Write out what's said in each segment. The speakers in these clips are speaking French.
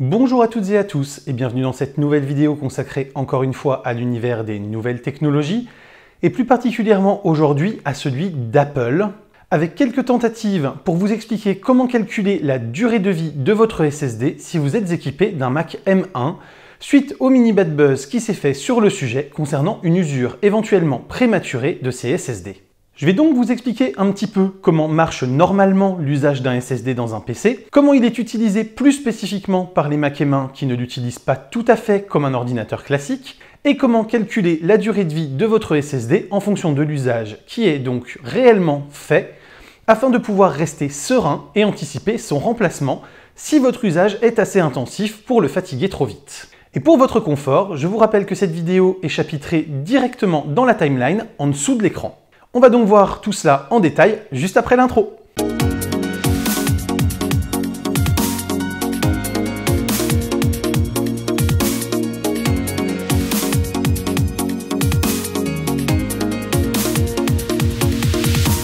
Bonjour à toutes et à tous et bienvenue dans cette nouvelle vidéo consacrée encore une fois à l'univers des nouvelles technologies et plus particulièrement aujourd'hui à celui d'Apple avec quelques tentatives pour vous expliquer comment calculer la durée de vie de votre SSD si vous êtes équipé d'un Mac M1 suite au mini bad buzz qui s'est fait sur le sujet concernant une usure éventuellement prématurée de ces SSD. Je vais donc vous expliquer un petit peu comment marche normalement l'usage d'un SSD dans un PC, comment il est utilisé plus spécifiquement par les Mac et mains qui ne l'utilisent pas tout à fait comme un ordinateur classique, et comment calculer la durée de vie de votre SSD en fonction de l'usage qui est donc réellement fait, afin de pouvoir rester serein et anticiper son remplacement si votre usage est assez intensif pour le fatiguer trop vite. Et pour votre confort, je vous rappelle que cette vidéo est chapitrée directement dans la timeline en dessous de l'écran. On va donc voir tout cela en détail juste après l'intro.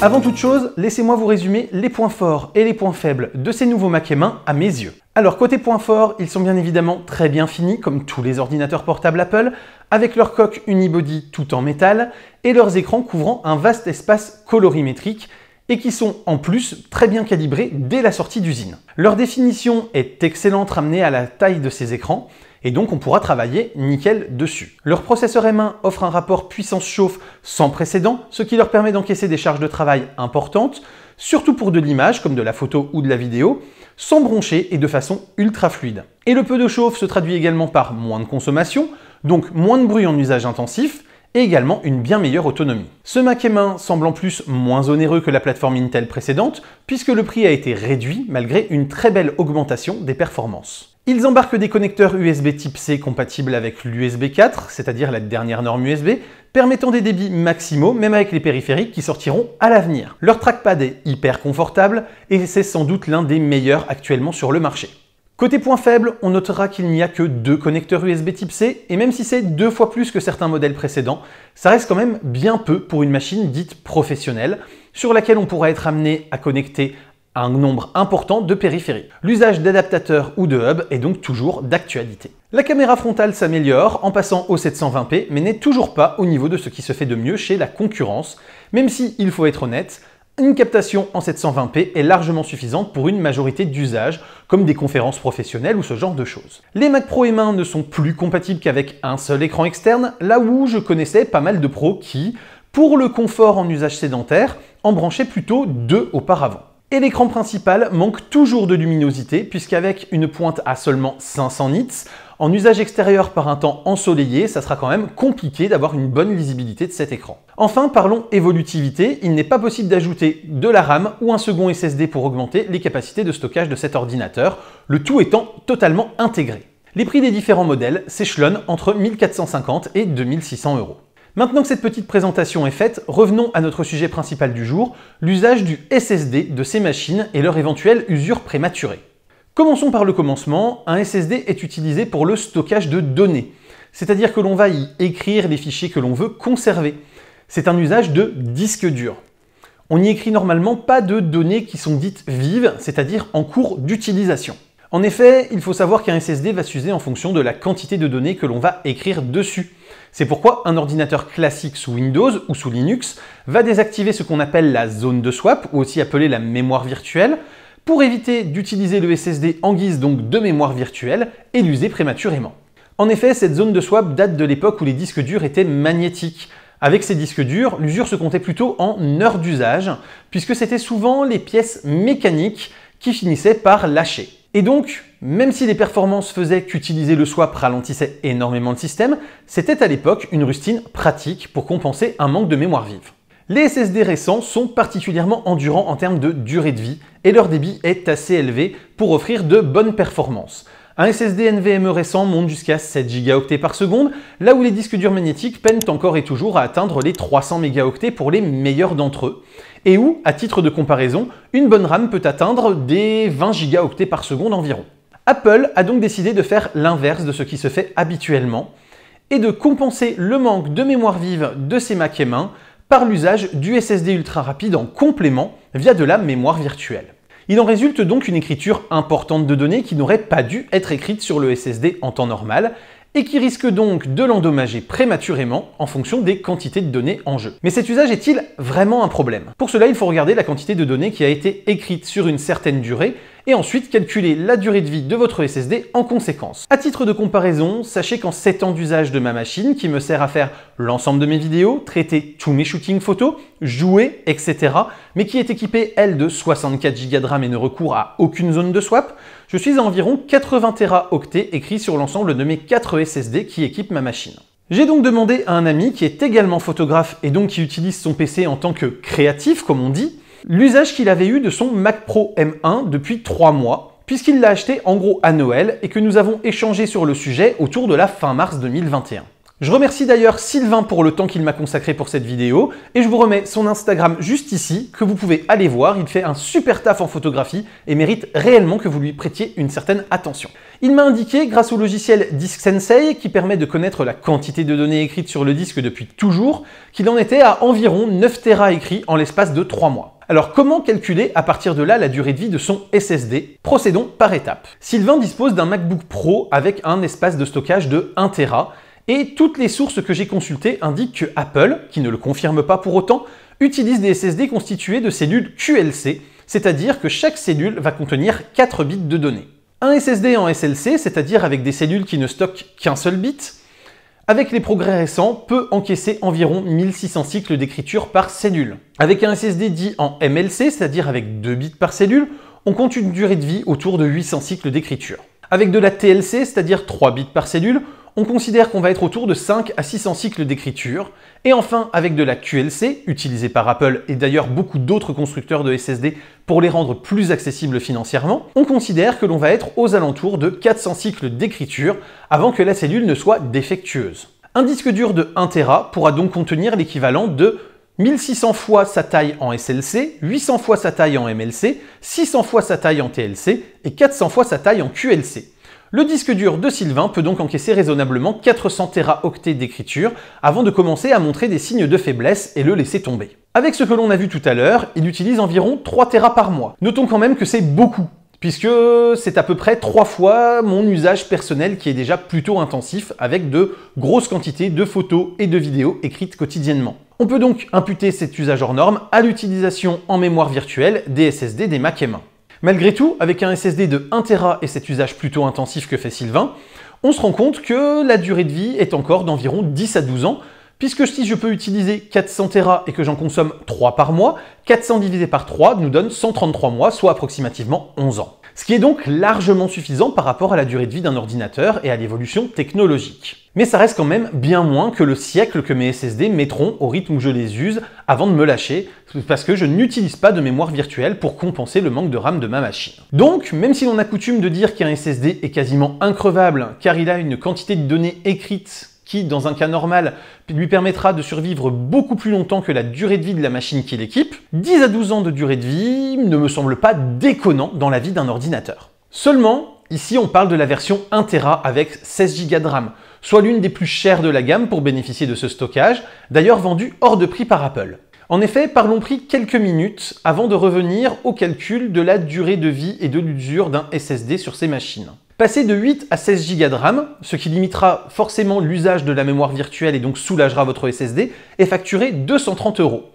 Avant toute chose, laissez-moi vous résumer les points forts et les points faibles de ces nouveaux Mac et à mes yeux. Alors côté point fort, ils sont bien évidemment très bien finis, comme tous les ordinateurs portables Apple, avec leur coque unibody tout en métal et leurs écrans couvrant un vaste espace colorimétrique et qui sont en plus très bien calibrés dès la sortie d'usine. Leur définition est excellente ramenée à la taille de ces écrans et donc on pourra travailler nickel dessus. Leur processeur M1 offre un rapport puissance-chauffe sans précédent, ce qui leur permet d'encaisser des charges de travail importantes, surtout pour de l'image comme de la photo ou de la vidéo, sans broncher et de façon ultra fluide. Et le peu de chauffe se traduit également par moins de consommation, donc moins de bruit en usage intensif, et également une bien meilleure autonomie. Ce Mac M1 semble en plus moins onéreux que la plateforme Intel précédente, puisque le prix a été réduit malgré une très belle augmentation des performances. Ils embarquent des connecteurs USB type C compatibles avec l'USB 4, c'est-à-dire la dernière norme USB, permettant des débits maximaux même avec les périphériques qui sortiront à l'avenir. Leur trackpad est hyper confortable et c'est sans doute l'un des meilleurs actuellement sur le marché. Côté point faible, on notera qu'il n'y a que deux connecteurs USB type C, et même si c'est deux fois plus que certains modèles précédents, ça reste quand même bien peu pour une machine dite professionnelle, sur laquelle on pourra être amené à connecter un nombre important de périphériques. L'usage d'adaptateurs ou de hubs est donc toujours d'actualité. La caméra frontale s'améliore en passant au 720p, mais n'est toujours pas au niveau de ce qui se fait de mieux chez la concurrence, même si, il faut être honnête, une captation en 720p est largement suffisante pour une majorité d'usages, comme des conférences professionnelles ou ce genre de choses. Les Mac Pro M1 ne sont plus compatibles qu'avec un seul écran externe, là où je connaissais pas mal de pros qui, pour le confort en usage sédentaire, en branchaient plutôt deux auparavant. Et l'écran principal manque toujours de luminosité puisqu'avec une pointe à seulement 500 nits, en usage extérieur par un temps ensoleillé, ça sera quand même compliqué d'avoir une bonne lisibilité de cet écran. Enfin, parlons évolutivité. Il n'est pas possible d'ajouter de la RAM ou un second SSD pour augmenter les capacités de stockage de cet ordinateur, le tout étant totalement intégré. Les prix des différents modèles s'échelonnent entre 1450 et 2600 euros. Maintenant que cette petite présentation est faite, revenons à notre sujet principal du jour, l'usage du SSD de ces machines et leur éventuelle usure prématurée. Commençons par le commencement, un SSD est utilisé pour le stockage de données, c'est-à-dire que l'on va y écrire les fichiers que l'on veut conserver. C'est un usage de disque dur. On n'y écrit normalement pas de données qui sont dites vives, c'est-à-dire en cours d'utilisation. En effet, il faut savoir qu'un SSD va s'user en fonction de la quantité de données que l'on va écrire dessus. C'est pourquoi un ordinateur classique sous Windows ou sous Linux va désactiver ce qu'on appelle la zone de swap, ou aussi appelée la mémoire virtuelle, pour éviter d'utiliser le SSD en guise donc de mémoire virtuelle et l'user prématurément. En effet, cette zone de swap date de l'époque où les disques durs étaient magnétiques. Avec ces disques durs, l'usure se comptait plutôt en heures d'usage, puisque c'était souvent les pièces mécaniques qui finissaient par lâcher. Et donc, même si les performances faisaient qu'utiliser le swap ralentissait énormément le système, c'était à l'époque une rustine pratique pour compenser un manque de mémoire vive. Les SSD récents sont particulièrement endurants en termes de durée de vie et leur débit est assez élevé pour offrir de bonnes performances. Un SSD NVMe récent monte jusqu'à 7 gigaoctets par seconde, là où les disques durs magnétiques peinent encore et toujours à atteindre les 300 mégaoctets pour les meilleurs d'entre eux, et où, à titre de comparaison, une bonne RAM peut atteindre des 20 gigaoctets par seconde environ. Apple a donc décidé de faire l'inverse de ce qui se fait habituellement, et de compenser le manque de mémoire vive de ces Mac M1 par l'usage du SSD ultra rapide en complément via de la mémoire virtuelle. Il en résulte donc une écriture importante de données qui n'aurait pas dû être écrite sur le SSD en temps normal, et qui risque donc de l'endommager prématurément en fonction des quantités de données en jeu. Mais cet usage est-il vraiment un problème Pour cela, il faut regarder la quantité de données qui a été écrite sur une certaine durée et ensuite calculer la durée de vie de votre SSD en conséquence. À titre de comparaison, sachez qu'en 7 ans d'usage de ma machine, qui me sert à faire l'ensemble de mes vidéos, traiter tous mes shootings photos, jouer, etc., mais qui est équipée, elle, de 64 Go de RAM et ne recourt à aucune zone de swap, je suis à environ 80 Teraoctets écrits sur l'ensemble de mes 4 SSD qui équipent ma machine. J'ai donc demandé à un ami qui est également photographe et donc qui utilise son PC en tant que créatif, comme on dit, l'usage qu'il avait eu de son Mac Pro M1 depuis 3 mois, puisqu'il l'a acheté en gros à Noël et que nous avons échangé sur le sujet autour de la fin mars 2021. Je remercie d'ailleurs Sylvain pour le temps qu'il m'a consacré pour cette vidéo et je vous remets son Instagram juste ici que vous pouvez aller voir, il fait un super taf en photographie et mérite réellement que vous lui prêtiez une certaine attention. Il m'a indiqué grâce au logiciel Disk Sensei qui permet de connaître la quantité de données écrites sur le disque depuis toujours qu'il en était à environ 9 Tera écrits en l'espace de 3 mois. Alors comment calculer à partir de là la durée de vie de son SSD Procédons par étapes. Sylvain dispose d'un MacBook Pro avec un espace de stockage de 1 Tera et toutes les sources que j'ai consultées indiquent que Apple, qui ne le confirme pas pour autant, utilise des SSD constitués de cellules QLC, c'est-à-dire que chaque cellule va contenir 4 bits de données. Un SSD en SLC, c'est-à-dire avec des cellules qui ne stockent qu'un seul bit, avec les progrès récents, peut encaisser environ 1600 cycles d'écriture par cellule. Avec un SSD dit en MLC, c'est-à-dire avec 2 bits par cellule, on compte une durée de vie autour de 800 cycles d'écriture. Avec de la TLC, c'est-à-dire 3 bits par cellule, on considère qu'on va être autour de 5 à 600 cycles d'écriture. Et enfin, avec de la QLC, utilisée par Apple et d'ailleurs beaucoup d'autres constructeurs de SSD pour les rendre plus accessibles financièrement, on considère que l'on va être aux alentours de 400 cycles d'écriture avant que la cellule ne soit défectueuse. Un disque dur de 1 Tera pourra donc contenir l'équivalent de 1600 fois sa taille en SLC, 800 fois sa taille en MLC, 600 fois sa taille en TLC et 400 fois sa taille en QLC. Le disque dur de Sylvain peut donc encaisser raisonnablement 400 Teraoctets d'écriture avant de commencer à montrer des signes de faiblesse et le laisser tomber. Avec ce que l'on a vu tout à l'heure, il utilise environ 3 Tera par mois. Notons quand même que c'est beaucoup puisque c'est à peu près trois fois mon usage personnel qui est déjà plutôt intensif avec de grosses quantités de photos et de vidéos écrites quotidiennement. On peut donc imputer cet usage hors norme à l'utilisation en mémoire virtuelle des SSD des Mac M1. Malgré tout, avec un SSD de 1 Tera et cet usage plutôt intensif que fait Sylvain, on se rend compte que la durée de vie est encore d'environ 10 à 12 ans, puisque si je peux utiliser 400 Tera et que j'en consomme 3 par mois, 400 divisé par 3 nous donne 133 mois, soit approximativement 11 ans ce qui est donc largement suffisant par rapport à la durée de vie d'un ordinateur et à l'évolution technologique. Mais ça reste quand même bien moins que le siècle que mes SSD mettront au rythme où je les use avant de me lâcher, parce que je n'utilise pas de mémoire virtuelle pour compenser le manque de RAM de ma machine. Donc, même si l'on a coutume de dire qu'un SSD est quasiment increvable car il a une quantité de données écrites qui, dans un cas normal, lui permettra de survivre beaucoup plus longtemps que la durée de vie de la machine qu'il équipe, 10 à 12 ans de durée de vie ne me semble pas déconnant dans la vie d'un ordinateur. Seulement, ici on parle de la version 1 Tera avec 16 Go de RAM, soit l'une des plus chères de la gamme pour bénéficier de ce stockage, d'ailleurs vendu hors de prix par Apple. En effet, parlons prix quelques minutes avant de revenir au calcul de la durée de vie et de l'usure d'un SSD sur ces machines. Passer de 8 à 16 Go de RAM, ce qui limitera forcément l'usage de la mémoire virtuelle et donc soulagera votre SSD, est facturé 230 euros.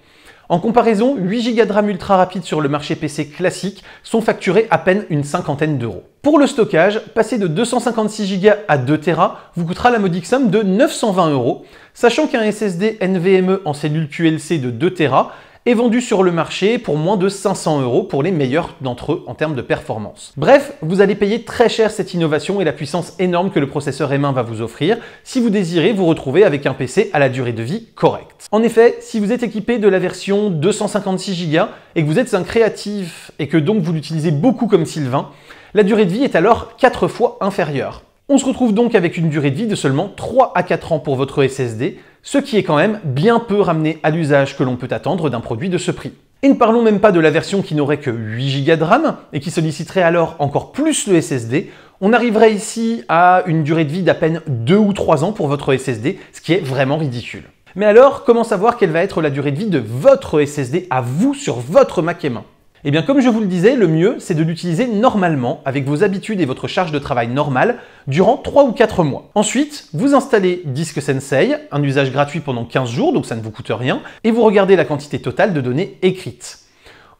En comparaison, 8 Go de RAM ultra rapide sur le marché PC classique sont facturés à peine une cinquantaine d'euros. Pour le stockage, passer de 256 Go à 2 Tera vous coûtera la modique somme de 920 euros, sachant qu'un SSD NVMe en cellule QLC de 2 Tera est vendu sur le marché pour moins de 500 euros pour les meilleurs d'entre eux en termes de performance. Bref, vous allez payer très cher cette innovation et la puissance énorme que le processeur M1 va vous offrir si vous désirez vous retrouver avec un PC à la durée de vie correcte. En effet, si vous êtes équipé de la version 256 Go et que vous êtes un créatif et que donc vous l'utilisez beaucoup comme Sylvain, la durée de vie est alors 4 fois inférieure. On se retrouve donc avec une durée de vie de seulement 3 à 4 ans pour votre SSD, ce qui est quand même bien peu ramené à l'usage que l'on peut attendre d'un produit de ce prix. Et ne parlons même pas de la version qui n'aurait que 8 Go de RAM et qui solliciterait alors encore plus le SSD. On arriverait ici à une durée de vie d'à peine 2 ou 3 ans pour votre SSD, ce qui est vraiment ridicule. Mais alors, comment savoir quelle va être la durée de vie de votre SSD à vous sur votre Mac et main eh bien, comme je vous le disais, le mieux, c'est de l'utiliser normalement, avec vos habitudes et votre charge de travail normale, durant 3 ou 4 mois. Ensuite, vous installez Disk Sensei, un usage gratuit pendant 15 jours, donc ça ne vous coûte rien, et vous regardez la quantité totale de données écrites.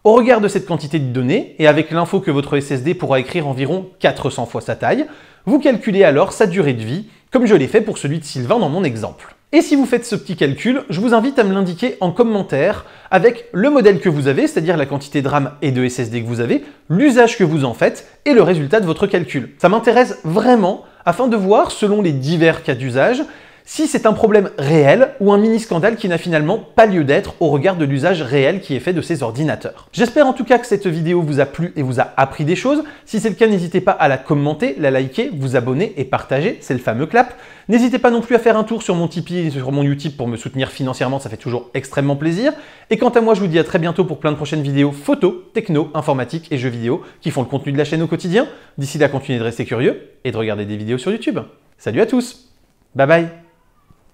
Au regard de cette quantité de données, et avec l'info que votre SSD pourra écrire environ 400 fois sa taille, vous calculez alors sa durée de vie, comme je l'ai fait pour celui de Sylvain dans mon exemple. Et si vous faites ce petit calcul, je vous invite à me l'indiquer en commentaire avec le modèle que vous avez, c'est-à-dire la quantité de RAM et de SSD que vous avez, l'usage que vous en faites et le résultat de votre calcul. Ça m'intéresse vraiment afin de voir, selon les divers cas d'usage, si c'est un problème réel ou un mini-scandale qui n'a finalement pas lieu d'être au regard de l'usage réel qui est fait de ces ordinateurs. J'espère en tout cas que cette vidéo vous a plu et vous a appris des choses. Si c'est le cas, n'hésitez pas à la commenter, la liker, vous abonner et partager, c'est le fameux clap. N'hésitez pas non plus à faire un tour sur mon Tipeee et sur mon Utip pour me soutenir financièrement, ça fait toujours extrêmement plaisir. Et quant à moi, je vous dis à très bientôt pour plein de prochaines vidéos photos, techno, informatique et jeux vidéo qui font le contenu de la chaîne au quotidien. D'ici là, continuez de rester curieux et de regarder des vidéos sur YouTube. Salut à tous Bye bye